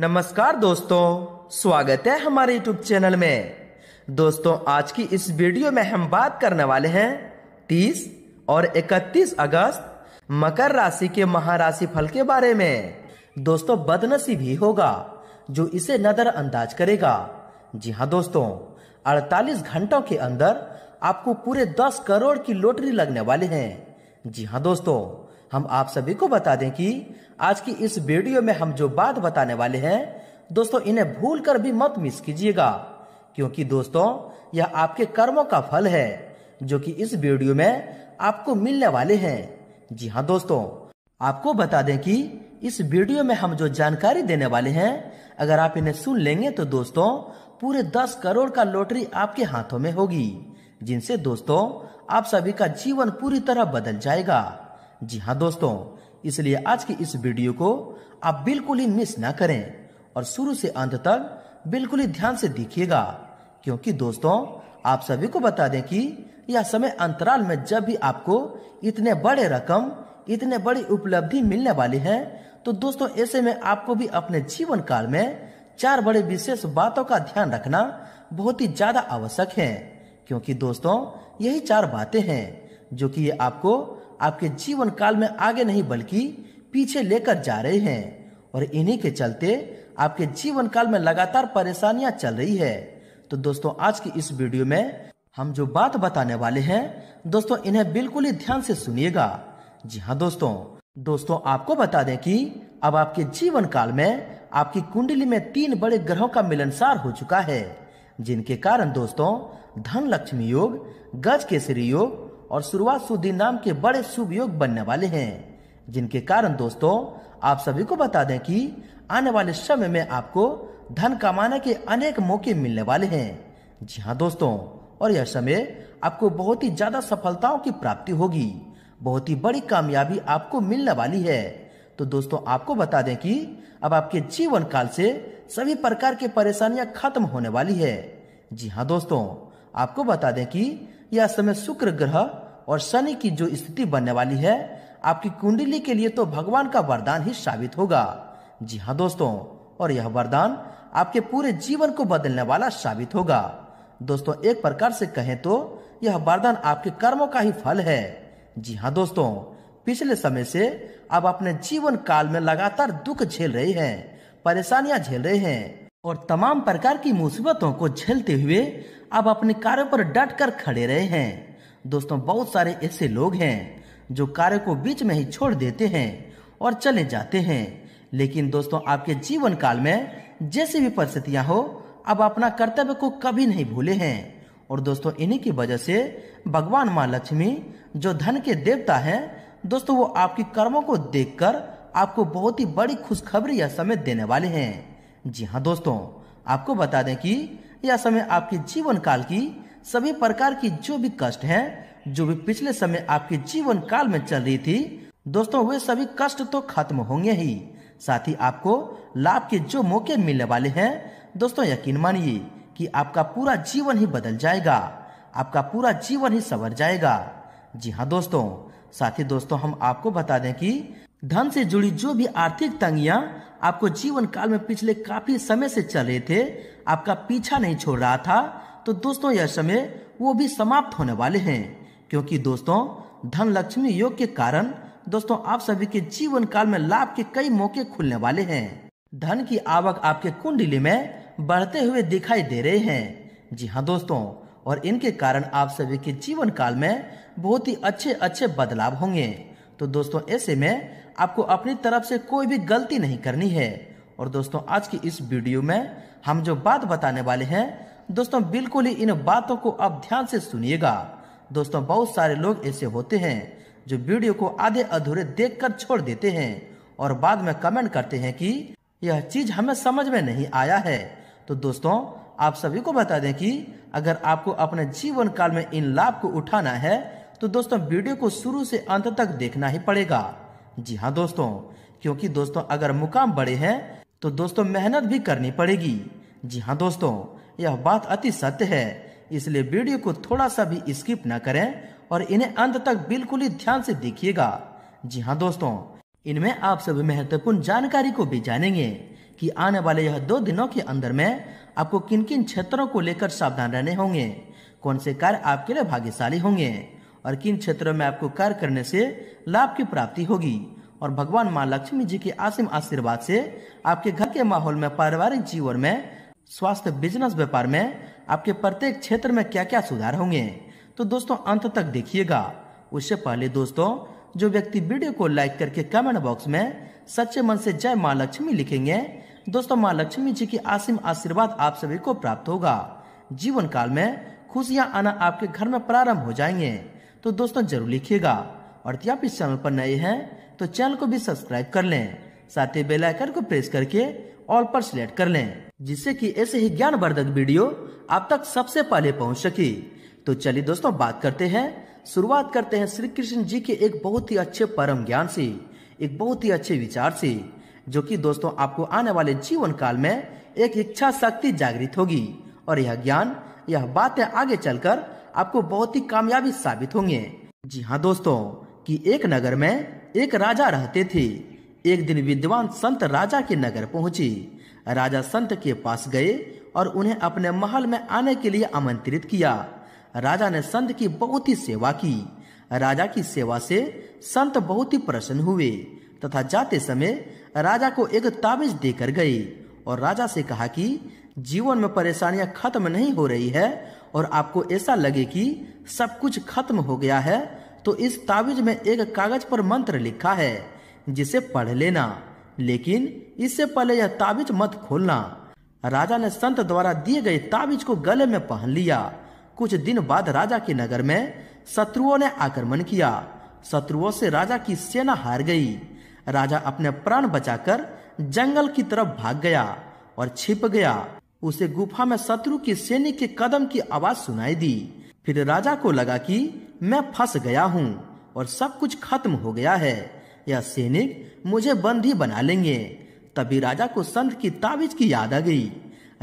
नमस्कार दोस्तों स्वागत है हमारे यूट्यूब चैनल में दोस्तों आज की इस वीडियो में हम बात करने वाले हैं 30 और 31 अगस्त मकर राशि के महाराशि फल के बारे में दोस्तों बदनसीब ही होगा जो इसे नजरअंदाज करेगा जी हाँ दोस्तों 48 घंटों के अंदर आपको पूरे 10 करोड़ की लॉटरी लगने वाले हैं जी हाँ दोस्तों हम आप सभी को बता दें कि आज की इस वीडियो में हम जो बात बताने वाले हैं दोस्तों इन्हें भूल कर भी मत मिस कीजिएगा क्योंकि दोस्तों यह आपके कर्मों का फल है जो कि इस वीडियो में आपको मिलने वाले हैं जी हाँ दोस्तों आपको बता दें कि इस वीडियो में हम जो जानकारी देने वाले हैं अगर आप इन्हें सुन लेंगे तो दोस्तों पूरे दस करोड़ का लॉटरी आपके हाथों में होगी जिनसे दोस्तों आप सभी का जीवन पूरी तरह बदल जाएगा जी हाँ दोस्तों इसलिए आज की इस वीडियो को आप बिल्कुल ही मिस ना करें और शुरू से अंत तक बिल्कुल ही ध्यान से देखिएगा क्योंकि दोस्तों आप सभी को बता दें कि यह समय अंतराल में जब भी आपको इतने बड़े रकम इतने बड़ी उपलब्धि मिलने वाली है तो दोस्तों ऐसे में आपको भी अपने जीवन काल में चार बड़े विशेष बातों का ध्यान रखना बहुत ही ज्यादा आवश्यक है क्योंकि दोस्तों यही चार बातें हैं जो कि ये आपको आपके जीवन काल में आगे नहीं बल्कि पीछे लेकर जा रहे हैं और इन्हीं के चलते आपके जीवन काल में लगातार परेशानियां चल रही है तो दोस्तों आज की इस वीडियो में हम जो बात बताने वाले हैं दोस्तों इन्हें बिल्कुल ही ध्यान से सुनिएगा जी हाँ दोस्तों दोस्तों आपको बता दें कि अब आपके जीवन काल में आपकी कुंडली में तीन बड़े ग्रहों का मिलनसार हो चुका है जिनके कारण दोस्तों धन लक्ष्मी योग गज केसरी योग और शुरुआत सुदी नाम के बड़े शुभ योग बनने वाले हैं जिनके कारण दोस्तों आप सभी को बता दें कि आने वाले समय में आपको धन कमाने के अनेक मौके मिलने वाले हैं जी हाँ दोस्तों और यह समय आपको बहुत ही ज्यादा सफलताओं की प्राप्ति होगी बहुत ही बड़ी कामयाबी आपको मिलने वाली है तो दोस्तों आपको बता दें कि अब आपके जीवन काल से सभी प्रकार की परेशानियां खत्म होने वाली है जी हाँ दोस्तों आपको बता दें कि यह समय शुक्र ग्रह और शनि की जो स्थिति बनने वाली है आपकी कुंडली के लिए तो भगवान का वरदान ही साबित होगा जी हाँ दोस्तों और यह वरदान आपके पूरे जीवन को बदलने वाला साबित होगा दोस्तों एक प्रकार से कहें तो यह वरदान आपके कर्मों का ही फल है जी हाँ दोस्तों पिछले समय से आप अपने जीवन काल में लगातार दुख झेल रहे हैं परेशानियां झेल रहे हैं और तमाम प्रकार की मुसीबतों को झेलते हुए आप अपने कार्यों पर डट कर खड़े रहे हैं दोस्तों बहुत सारे ऐसे लोग हैं जो कार्य को बीच में ही छोड़ देते हैं और चले जाते हैं लेकिन दोस्तों आपके जीवन काल में जैसी भी परिस्थितियां हो अब अपना कर्तव्य को कभी नहीं भूले हैं और दोस्तों इन्हीं की वजह से भगवान माँ लक्ष्मी जो धन के देवता हैं दोस्तों वो आपके कर्मों को देखकर आपको बहुत ही बड़ी खुशखबरी या समय देने वाले हैं जी हाँ दोस्तों आपको बता दें कि यह समय आपके जीवन काल की सभी प्रकार की जो भी कष्ट है जो भी पिछले समय आपके जीवन काल में चल रही थी दोस्तों वे सभी कष्ट तो खत्म होंगे ही साथ ही आपको लाभ के जो मौके मिलने वाले हैं दोस्तों यकीन मानिए कि आपका पूरा जीवन ही बदल जाएगा आपका पूरा जीवन ही सवर जाएगा जी हाँ दोस्तों साथ ही दोस्तों हम आपको बता दें कि धन से जुड़ी जो भी आर्थिक तंगियां आपको जीवन काल में पिछले काफी समय से चल रहे थे आपका पीछा नहीं छोड़ रहा था तो दोस्तों यह समय वो भी समाप्त होने वाले हैं क्योंकि दोस्तों धन लक्ष्मी योग के कारण दोस्तों आप सभी के जीवन काल में लाभ के कई मौके खुलने वाले हैं धन की आवक आपके कुंडली में बढ़ते हुए दिखाई दे रहे हैं जी हाँ दोस्तों और इनके कारण आप सभी के जीवन काल में बहुत ही अच्छे अच्छे बदलाव होंगे तो दोस्तों ऐसे में आपको अपनी तरफ से कोई भी गलती नहीं करनी है और दोस्तों आज की इस वीडियो में हम जो बात बताने वाले हैं दोस्तों बिल्कुल ही इन बातों को आप ध्यान से सुनिएगा दोस्तों बहुत सारे लोग ऐसे होते हैं जो वीडियो को आधे अधूरे देख कर छोड़ देते हैं और बाद में कमेंट करते हैं कि यह चीज हमें समझ में नहीं आया है तो दोस्तों आप सभी को बता दें कि अगर आपको अपने जीवन काल में इन लाभ को उठाना है तो दोस्तों वीडियो को शुरू से अंत तक देखना ही पड़ेगा जी हाँ दोस्तों क्योंकि दोस्तों अगर मुकाम बड़े हैं तो दोस्तों मेहनत भी करनी पड़ेगी जी हाँ दोस्तों यह बात अति सत्य है इसलिए वीडियो को थोड़ा सा भी स्किप न करें और इन्हें अंत तक बिल्कुल ही ध्यान से देखिएगा जी हाँ दोस्तों इनमें आप सभी महत्वपूर्ण जानकारी को भी जानेंगे कि आने वाले यह दो दिनों के अंदर में आपको किन किन क्षेत्रों को लेकर सावधान रहने होंगे कौन से कार्य आपके लिए भाग्यशाली होंगे और किन क्षेत्रों में आपको कार्य करने से लाभ की प्राप्ति होगी और भगवान माँ लक्ष्मी जी के आसिम आशीर्वाद से आपके घर के माहौल में पारिवारिक जीवन में स्वास्थ्य बिजनेस व्यापार में आपके प्रत्येक क्षेत्र में क्या क्या सुधार होंगे तो दोस्तों अंत तक देखिएगा उससे पहले दोस्तों जो व्यक्ति वीडियो को लाइक करके कमेंट बॉक्स में सच्चे मन से जय माँ लक्ष्मी लिखेंगे दोस्तों माँ लक्ष्मी जी की आसिम आशीर्वाद आप सभी को प्राप्त होगा जीवन काल में खुशियाँ आना आपके घर में प्रारंभ हो जाएंगे तो दोस्तों जरूर लिखिएगा और यदि आप इस चैनल पर नए हैं तो चैनल को भी सब्सक्राइब कर लें साथ ही बेलाइकन को प्रेस करके ऑल पर सिलेक्ट कर लें जिससे कि ऐसे ही ज्ञानवर्धक वीडियो आप तक सबसे पहले पहुंच सके तो चलिए दोस्तों बात करते हैं शुरुआत करते हैं श्री कृष्ण जी के एक बहुत ही अच्छे परम ज्ञान से एक बहुत ही अच्छे विचार से जो कि दोस्तों आपको आने वाले जीवन काल में एक इच्छा शक्ति जागृत होगी और यह ज्ञान यह बातें आगे चलकर आपको बहुत ही कामयाबी साबित होंगे जी हाँ दोस्तों कि एक नगर में एक राजा रहते थे एक दिन विद्वान संत राजा के नगर पहुंची राजा संत के पास गए और उन्हें अपने महल में आने के लिए आमंत्रित किया राजा ने संत की बहुत ही सेवा की राजा की सेवा से संत बहुत ही प्रसन्न हुए तथा जाते समय राजा को एक ताबिज देकर गए और राजा से कहा कि जीवन में परेशानियां खत्म नहीं हो रही है और आपको ऐसा लगे कि सब कुछ खत्म हो गया है तो इस ताबिज में एक कागज पर मंत्र लिखा है जिसे पढ़ लेना लेकिन इससे पहले यह ताबीज मत खोलना राजा ने संत द्वारा दिए गए ताबीज को गले में पहन लिया कुछ दिन बाद राजा के नगर में शत्रुओं ने आक्रमण किया शत्रुओं से राजा की सेना हार गई राजा अपने प्राण बचाकर जंगल की तरफ भाग गया और छिप गया उसे गुफा में शत्रु की सैनिक के कदम की आवाज सुनाई दी फिर राजा को लगा कि मैं फंस गया हूँ और सब कुछ खत्म हो गया है यह सैनिक मुझे बंदी बना लेंगे तभी राजा को संत की ताबीज की याद आ गई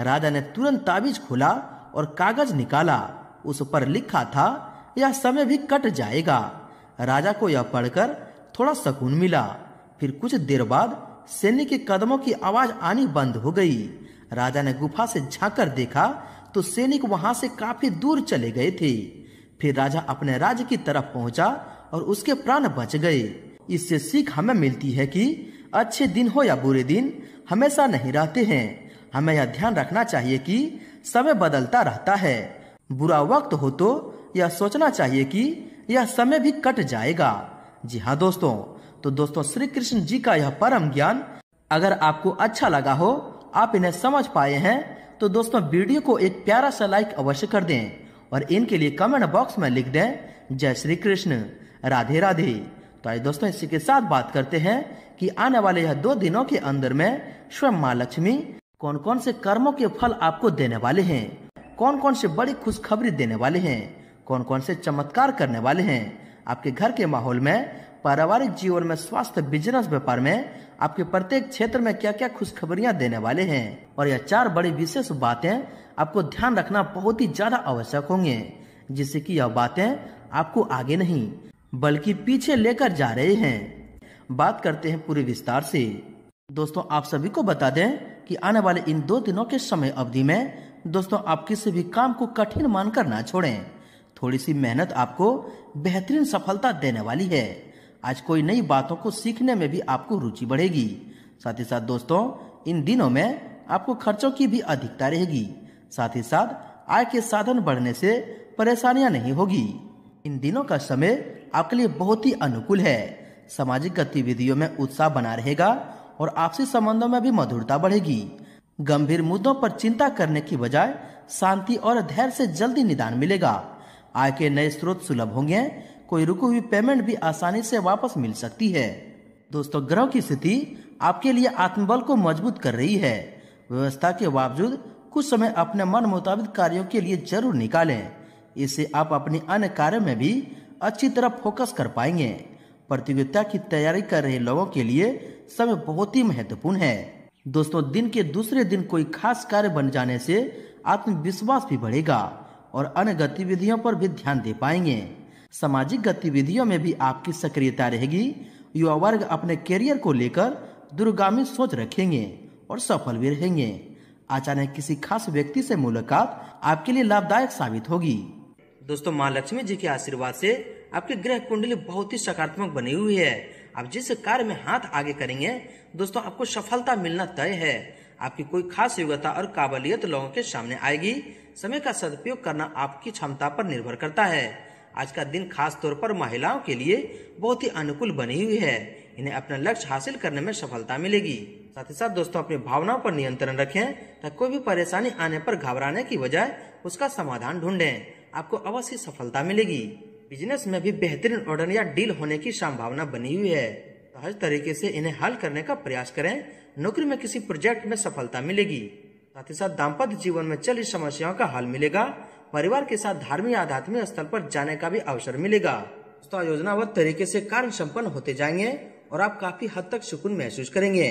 राजा ने तुरंत ताबीज खोला और कागज निकाला उस पर लिखा था यह समय भी कट जाएगा राजा को यह पढ़कर थोड़ा सुकून मिला फिर कुछ देर बाद सैनिक के कदमों की आवाज आनी बंद हो गई राजा ने गुफा से झांक कर देखा तो सैनिक वहां से काफी दूर चले गए थे फिर राजा अपने राज्य की तरफ पहुंचा और उसके प्राण बच गए इससे सीख हमें मिलती है कि अच्छे दिन हो या बुरे दिन हमेशा नहीं रहते हैं हमें यह ध्यान रखना चाहिए कि समय बदलता रहता है बुरा वक्त हो तो यह सोचना चाहिए कि यह समय भी कट जाएगा जी हाँ दोस्तों तो दोस्तों श्री कृष्ण जी का यह परम ज्ञान अगर आपको अच्छा लगा हो आप इन्हें समझ पाए हैं तो दोस्तों वीडियो को एक प्यारा सा लाइक अवश्य कर दें और इनके लिए कमेंट बॉक्स में लिख दें जय श्री कृष्ण राधे राधे तो आइए दोस्तों इसी के साथ बात करते हैं कि आने वाले यह दो दिनों के अंदर में स्वयं माँ लक्ष्मी कौन कौन से कर्मों के फल आपको देने वाले हैं कौन कौन से बड़ी खुशखबरी देने वाले हैं कौन कौन से चमत्कार करने वाले हैं आपके घर के माहौल में पारिवारिक जीवन में स्वास्थ्य बिजनेस व्यापार में आपके प्रत्येक क्षेत्र में क्या क्या खुशखबरियां देने वाले हैं और यह चार बड़ी विशेष बातें आपको ध्यान रखना बहुत ही ज्यादा आवश्यक होंगे जिससे कि यह बातें आपको आगे नहीं बल्कि पीछे लेकर जा रहे हैं बात करते हैं पूरे विस्तार से दोस्तों आप सभी को बता दें कि आने वाले इन दो दिनों के समय अवधि में दोस्तों आप किसी भी काम को कठिन मानकर ना छोड़ें थोड़ी सी मेहनत आपको बेहतरीन सफलता देने वाली है आज कोई नई बातों को सीखने में भी आपको रुचि बढ़ेगी साथ ही साथ दोस्तों इन दिनों में आपको खर्चों की भी अधिकता रहेगी साथ ही साथ आय के साधन बढ़ने से परेशानियां नहीं होगी इन दिनों का समय आपके लिए बहुत ही अनुकूल है सामाजिक गतिविधियों में उत्साह बना रहेगा और आपसी संबंधों में भी मधुरता बढ़ेगी गंभीर मुद्दों पर चिंता करने की बजाय शांति और धैर्य से जल्दी निदान मिलेगा आय के नए स्रोत सुलभ होंगे कोई रुकी हुई पेमेंट भी आसानी से वापस मिल सकती है दोस्तों ग्रह की स्थिति आपके लिए आत्मबल को मजबूत कर रही है व्यवस्था के बावजूद कुछ समय अपने मन मुताबिक कार्यों के लिए जरूर निकालें इससे आप अपने अन्य कार्यों में भी अच्छी तरह फोकस कर पाएंगे प्रतियोगिता की तैयारी कर रहे लोगों के लिए समय बहुत ही महत्वपूर्ण है दोस्तों दिन के दूसरे दिन कोई खास कार्य बन जाने से आत्मविश्वास भी बढ़ेगा और अन्य गतिविधियों पर भी ध्यान दे पाएंगे सामाजिक गतिविधियों में भी आपकी सक्रियता रहेगी युवा वर्ग अपने करियर को लेकर दूरगामी सोच रखेंगे और सफल भी रहेंगे अचानक किसी खास व्यक्ति से मुलाकात आपके लिए लाभदायक साबित होगी दोस्तों माँ लक्ष्मी जी के आशीर्वाद से आपकी ग्रह कुंडली बहुत ही सकारात्मक बनी हुई है आप जिस कार्य में हाथ आगे करेंगे दोस्तों आपको सफलता मिलना तय है आपकी कोई खास योग्यता और काबिलियत लोगों के सामने आएगी समय का सदुपयोग करना आपकी क्षमता पर निर्भर करता है आज का दिन खास तौर पर महिलाओं के लिए बहुत ही अनुकूल बनी हुई है इन्हें अपना लक्ष्य हासिल करने में सफलता मिलेगी साथ ही साथ दोस्तों अपनी भावनाओं पर नियंत्रण रखें ताकि कोई भी परेशानी आने पर घबराने की बजाय उसका समाधान ढूंढें आपको अवश्य सफलता मिलेगी बिजनेस में भी बेहतरीन ऑर्डर या डील होने की संभावना बनी हुई है सहज तो तरीके से इन्हें हल करने का प्रयास करें नौकरी में किसी प्रोजेक्ट में सफलता मिलेगी साथ ही साथ दाम्पत्य जीवन में चल समस्याओं का हल मिलेगा परिवार के साथ धार्मिक आध्यात्मिक स्थल पर जाने का भी अवसर मिलेगा दोस्तों योजनाबद्ध तरीके से कार्य संपन्न होते जाएंगे और आप काफी हद तक सुकून महसूस करेंगे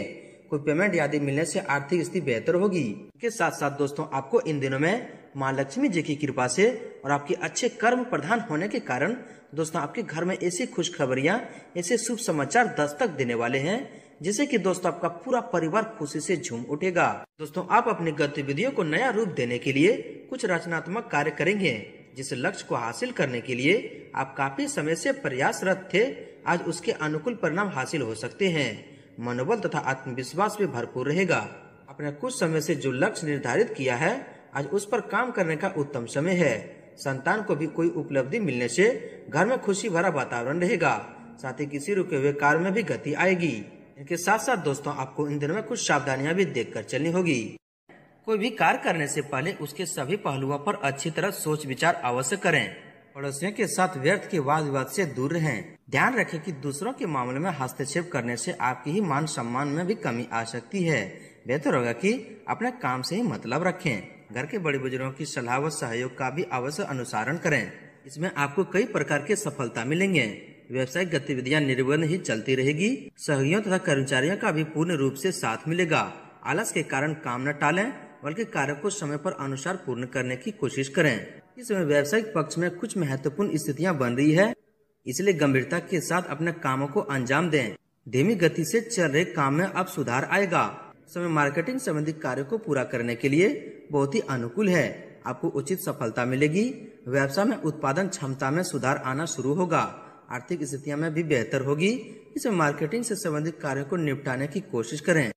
कोई पेमेंट आदि मिलने से आर्थिक स्थिति बेहतर होगी के साथ साथ दोस्तों आपको इन दिनों में माँ लक्ष्मी जी की कृपा से और आपके अच्छे कर्म प्रधान होने के कारण दोस्तों आपके घर में ऐसी खुशखबरियाँ ऐसे शुभ समाचार दस्तक देने वाले हैं जिससे कि दोस्तों आपका पूरा परिवार खुशी से झूम उठेगा दोस्तों आप अपनी गतिविधियों को नया रूप देने के लिए कुछ रचनात्मक कार्य करेंगे जिस लक्ष्य को हासिल करने के लिए आप काफी समय से प्रयासरत थे आज उसके अनुकूल परिणाम हासिल हो सकते हैं मनोबल तथा आत्मविश्वास भी भरपूर रहेगा आपने कुछ समय से जो लक्ष्य निर्धारित किया है आज उस पर काम करने का उत्तम समय है संतान को भी कोई उपलब्धि मिलने से घर में खुशी भरा वातावरण रहेगा साथ ही किसी रुके हुए कार्य में भी गति आएगी इनके साथ साथ दोस्तों आपको इन दिनों में कुछ सावधानियां भी देख कर चलनी होगी कोई भी कार्य करने से पहले उसके सभी पहलुओं पर अच्छी तरह सोच विचार अवश्य करें पड़ोसियों के साथ व्यर्थ के वाद विवाद से दूर रहें ध्यान रखें कि दूसरों के मामले में हस्तक्षेप करने से आपकी ही मान सम्मान में भी कमी आ सकती है बेहतर होगा कि अपने काम से ही मतलब रखें घर के बड़े बुजुर्गों की सलाह व सहयोग का भी अवश्य अनुसारण करें इसमें आपको कई प्रकार के सफलता मिलेंगे व्यवसायिक गतिविधियां निर्वन ही चलती रहेगी सहयोगियों तथा कर्मचारियों का भी पूर्ण रूप से साथ मिलेगा आलस के कारण काम न टालें बल्कि कार्य को समय पर अनुसार पूर्ण करने की कोशिश करें इसमें व्यवसायिक पक्ष में कुछ महत्वपूर्ण स्थितियाँ बन रही है इसलिए गंभीरता के साथ अपने कामों को अंजाम दें धीमी गति से चल रहे काम में अब सुधार आएगा समय मार्केटिंग संबंधित कार्य को पूरा करने के लिए बहुत ही अनुकूल है आपको उचित सफलता मिलेगी व्यवसाय में उत्पादन क्षमता में सुधार आना शुरू होगा आर्थिक स्थितियां में भी बेहतर होगी इसमें मार्केटिंग से संबंधित कार्यो को निपटाने की कोशिश करें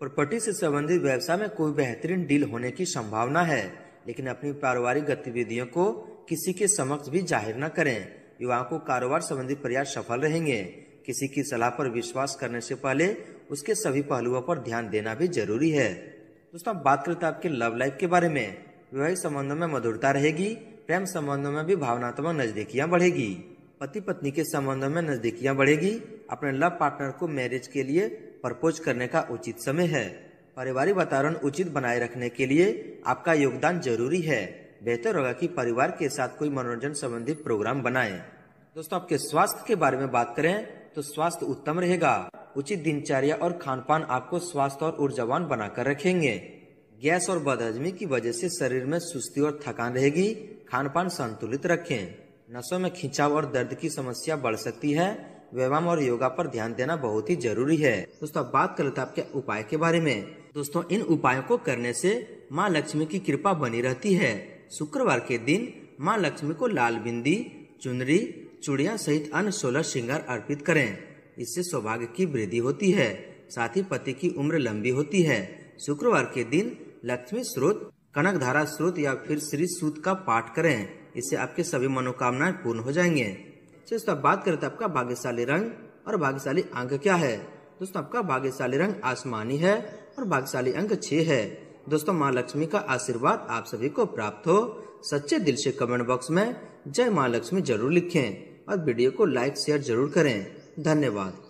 प्रॉपर्टी से संबंधित व्यवसाय में कोई बेहतरीन डील होने की संभावना है लेकिन अपनी पारिवारिक गतिविधियों को किसी के समक्ष भी जाहिर न करें युवाओं को कारोबार संबंधी प्रयास सफल रहेंगे किसी की सलाह पर विश्वास करने से पहले उसके सभी पहलुओं पर ध्यान देना भी जरूरी है दोस्तों बात करते हैं आपके लव लाइफ के बारे में वैवाहिक संबंधों में मधुरता रहेगी प्रेम संबंधों में भी भावनात्मक नजदीकियाँ बढ़ेगी पति पत्नी के संबंधों में नजदीकियाँ बढ़ेगी अपने लव पार्टनर को मैरिज के लिए प्रपोज करने का उचित समय है पारिवारिक वातावरण उचित बनाए रखने के लिए आपका योगदान जरूरी है बेहतर होगा कि परिवार के साथ कोई मनोरंजन संबंधी प्रोग्राम बनाएं। दोस्तों आपके स्वास्थ्य के बारे में बात करें तो स्वास्थ्य उत्तम रहेगा उचित दिनचर्या और खानपान आपको स्वस्थ और ऊर्जावान बनाकर रखेंगे गैस और बदहजमी की वजह से शरीर में सुस्ती और थकान रहेगी खानपान संतुलित रखें नसों में खिंचाव और दर्द की समस्या बढ़ सकती है व्यायाम और योगा पर ध्यान देना बहुत ही जरूरी है दोस्तों बात कर लेते हैं आपके उपाय के बारे में दोस्तों इन उपायों को करने से माँ लक्ष्मी की कृपा बनी रहती है शुक्रवार के दिन माँ लक्ष्मी को लाल बिंदी चुनरी चुड़िया सहित अन्य सोलह श्रृंगार अर्पित करें इससे सौभाग्य की वृद्धि होती है साथ ही पति की उम्र लंबी होती है शुक्रवार के दिन लक्ष्मी स्रोत कनक धारा स्रोत या फिर श्री सूत का पाठ करें इससे आपके सभी मनोकामनाएं पूर्ण हो जाएंगे दोस्तों आप बात करें तो आपका भाग्यशाली रंग और भाग्यशाली अंक क्या है दोस्तों आपका भाग्यशाली रंग आसमानी है और भाग्यशाली अंक छह है दोस्तों माँ लक्ष्मी का आशीर्वाद आप सभी को प्राप्त हो सच्चे दिल से कमेंट बॉक्स में जय माँ लक्ष्मी जरूर लिखें और वीडियो को लाइक शेयर जरूर करें धन्यवाद